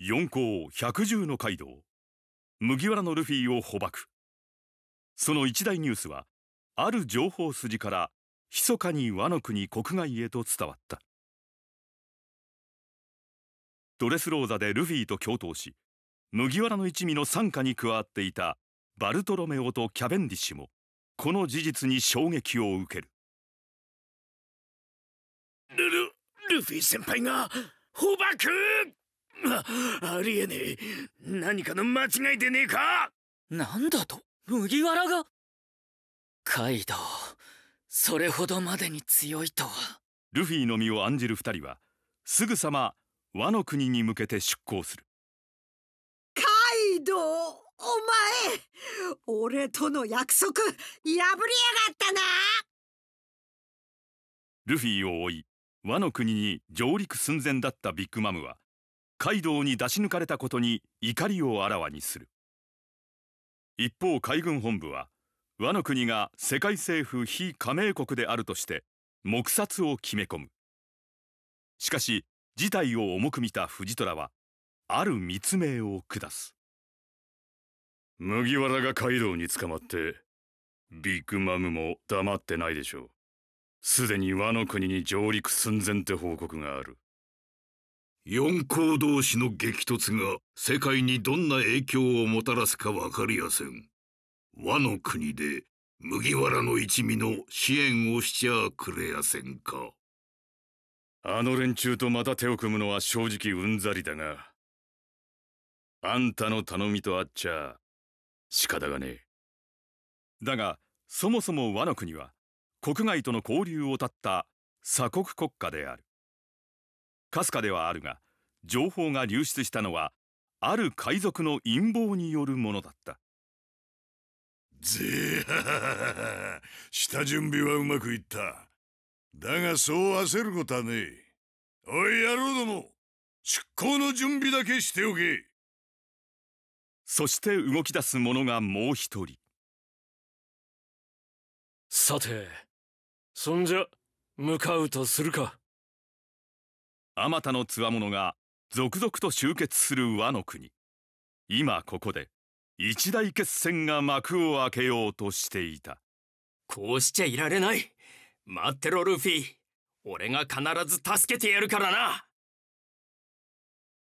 四皇百獣のカイドウ麦わらのルフィを捕獲その一大ニュースはある情報筋から密かに和の国国外へと伝わったドレスローザでルフィと共闘し麦わらの一味の傘下に加わっていたバルトロメオとキャベンディッシュもこの事実に衝撃を受けるルルルフィ先輩が捕獲あ、ありえねえ。何かの間違いでねえかなんだと麦わらがカイドウ、それほどまでに強いとは。ルフィの身を案じる二人は、すぐさま、和の国に向けて出航する。カイドウ、お前俺との約束、破りやがったなルフィを追い、和の国に上陸寸前だったビッグマムは、ドウに出し抜かれたことに怒りをあらわにする一方海軍本部は和の国が世界政府非加盟国であるとして黙殺を決め込むしかし事態を重く見た藤虎はある密命を下す麦わらがカイドウに捕まってビッグマムも黙ってないでしょうすでに和の国に上陸寸前って報告がある四皇同士の激突が世界にどんな影響をもたらすか分かりやせん。和の国で麦わらの一味の支援をしちゃくれやせんか。あの連中とまた手を組むのは正直うんざりだが、あんたの頼みとあっちゃ仕方がねえ。だが、そもそも和の国は国外との交流を絶った鎖国国家である。かすかではあるが情報が流出したのはある海賊の陰謀によるものだったぜは下準備はうまくいっただがそう焦ることはねえおい野郎ども出航の準備だけしておけそして動き出す者がもう一人さてそんじゃ向かうとするかあまたの強者が続々と集結する和の国今ここで一大決戦が幕を開けようとしていたこうしちゃいられない待ってろルフィ俺が必ず助けてやるからな